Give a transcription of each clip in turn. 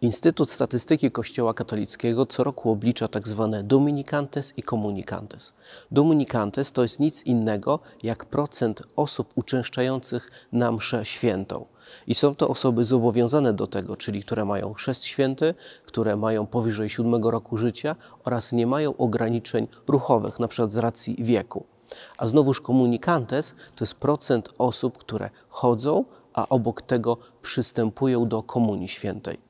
Instytut Statystyki Kościoła Katolickiego co roku oblicza tak zwane dominicantes i komunicantes. Dominicantes to jest nic innego jak procent osób uczęszczających na mszę świętą. I są to osoby zobowiązane do tego, czyli które mają chrzest święty, które mają powyżej siódmego roku życia oraz nie mają ograniczeń ruchowych, np. z racji wieku. A znowuż komunikantes to jest procent osób, które chodzą, a obok tego przystępują do Komunii Świętej.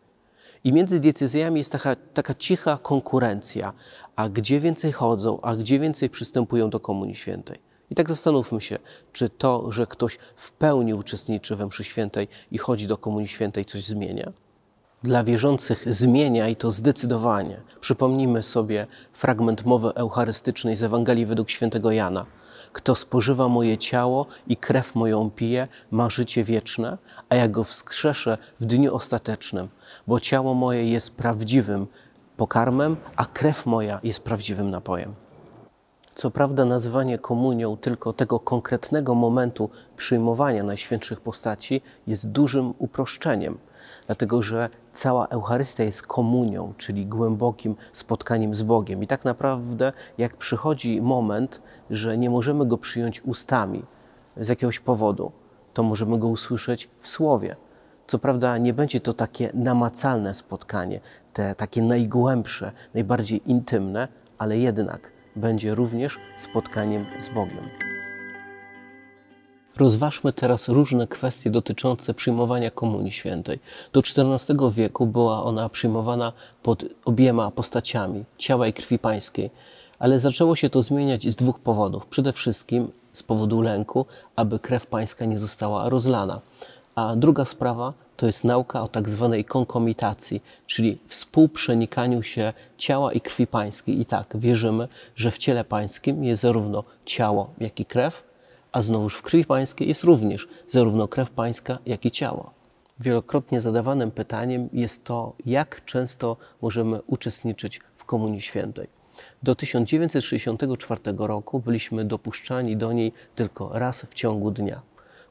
I między decyzjami jest taka, taka cicha konkurencja, a gdzie więcej chodzą, a gdzie więcej przystępują do Komunii Świętej. I tak zastanówmy się, czy to, że ktoś w pełni uczestniczy we mszy świętej i chodzi do Komunii Świętej, coś zmienia? Dla wierzących zmienia i to zdecydowanie. Przypomnijmy sobie fragment mowy eucharystycznej z Ewangelii według świętego Jana. Kto spożywa moje ciało i krew moją pije, ma życie wieczne, a ja go wskrzeszę w dniu ostatecznym, bo ciało moje jest prawdziwym pokarmem, a krew moja jest prawdziwym napojem. Co prawda, nazywanie komunią tylko tego konkretnego momentu przyjmowania najświętszych postaci jest dużym uproszczeniem dlatego że cała Eucharystia jest komunią, czyli głębokim spotkaniem z Bogiem. I tak naprawdę, jak przychodzi moment, że nie możemy go przyjąć ustami z jakiegoś powodu, to możemy go usłyszeć w słowie. Co prawda, nie będzie to takie namacalne spotkanie, te takie najgłębsze, najbardziej intymne, ale jednak będzie również spotkaniem z Bogiem. Rozważmy teraz różne kwestie dotyczące przyjmowania Komunii Świętej. Do XIV wieku była ona przyjmowana pod obiema postaciami ciała i krwi pańskiej, ale zaczęło się to zmieniać z dwóch powodów. Przede wszystkim z powodu lęku, aby krew pańska nie została rozlana. A druga sprawa to jest nauka o tak zwanej konkomitacji, czyli współprzenikaniu się ciała i krwi pańskiej. I tak wierzymy, że w ciele pańskim jest zarówno ciało, jak i krew, a znowuż w krwi pańskiej jest również zarówno krew pańska, jak i ciało. Wielokrotnie zadawanym pytaniem jest to, jak często możemy uczestniczyć w Komunii Świętej. Do 1964 roku byliśmy dopuszczani do niej tylko raz w ciągu dnia.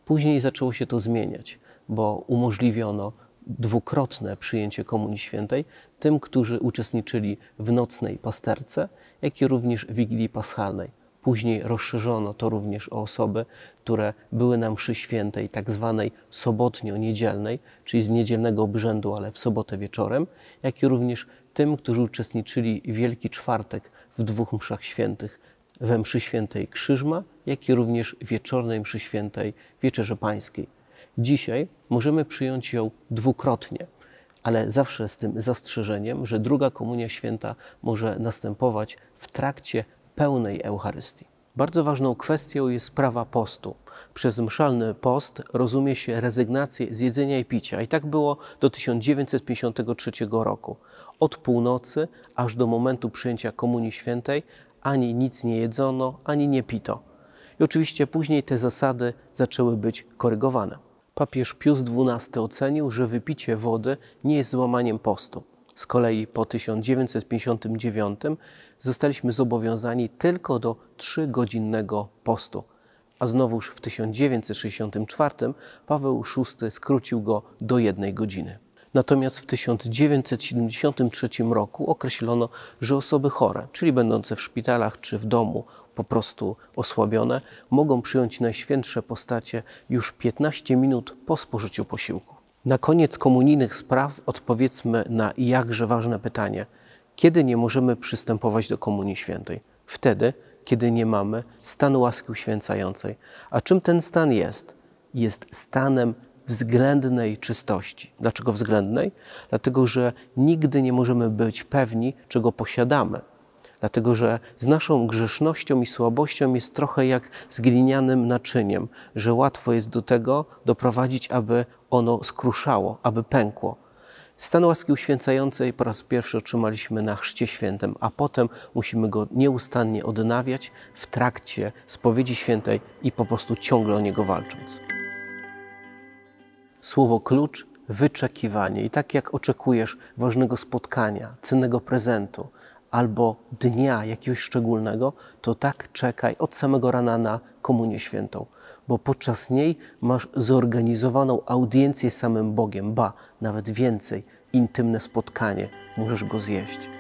Później zaczęło się to zmieniać, bo umożliwiono dwukrotne przyjęcie Komunii Świętej tym, którzy uczestniczyli w nocnej pasterce, jak i również w Wigilii Paschalnej. Później rozszerzono to również o osoby, które były na mszy świętej, tak zwanej sobotnio-niedzielnej, czyli z niedzielnego obrzędu, ale w sobotę wieczorem, jak i również tym, którzy uczestniczyli w Wielki Czwartek w dwóch mszach świętych, we mszy świętej Krzyżma, jak i również wieczornej mszy świętej Wieczerze Pańskiej. Dzisiaj możemy przyjąć ją dwukrotnie, ale zawsze z tym zastrzeżeniem, że druga komunia święta może następować w trakcie pełnej Eucharystii. Bardzo ważną kwestią jest sprawa postu. Przez mszalny post rozumie się rezygnację z jedzenia i picia, i tak było do 1953 roku. Od północy aż do momentu przyjęcia Komunii Świętej ani nic nie jedzono, ani nie pito. I oczywiście później te zasady zaczęły być korygowane. Papież Pius XII ocenił, że wypicie wody nie jest złamaniem postu. Z kolei po 1959 zostaliśmy zobowiązani tylko do trzygodzinnego postu, a znowuż w 1964 Paweł VI skrócił go do jednej godziny. Natomiast w 1973 roku określono, że osoby chore, czyli będące w szpitalach czy w domu po prostu osłabione, mogą przyjąć najświętsze postacie już 15 minut po spożyciu posiłku. Na koniec komunijnych spraw odpowiedzmy na jakże ważne pytanie. Kiedy nie możemy przystępować do Komunii Świętej? Wtedy, kiedy nie mamy stanu łaski uświęcającej. A czym ten stan jest? Jest stanem względnej czystości. Dlaczego względnej? Dlatego, że nigdy nie możemy być pewni, czego posiadamy. Dlatego, że z naszą grzesznością i słabością jest trochę jak z glinianym naczyniem, że łatwo jest do tego doprowadzić, aby ono skruszało, aby pękło. Stan łaski uświęcającej po raz pierwszy otrzymaliśmy na Chrzcie Świętym, a potem musimy go nieustannie odnawiać w trakcie spowiedzi świętej i po prostu ciągle o niego walcząc. Słowo klucz wyczekiwanie. I tak jak oczekujesz ważnego spotkania, cennego prezentu, albo dnia jakiegoś szczególnego, to tak czekaj od samego rana na Komunię Świętą, bo podczas niej masz zorganizowaną audiencję z samym Bogiem, ba, nawet więcej, intymne spotkanie, możesz go zjeść.